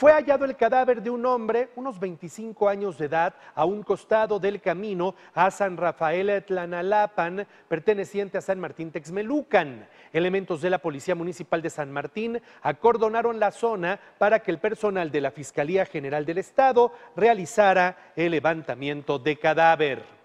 Fue hallado el cadáver de un hombre, unos 25 años de edad, a un costado del camino a San Rafael Etlanalapan, perteneciente a San Martín Texmelucan. Elementos de la Policía Municipal de San Martín acordonaron la zona para que el personal de la Fiscalía General del Estado realizara el levantamiento de cadáver.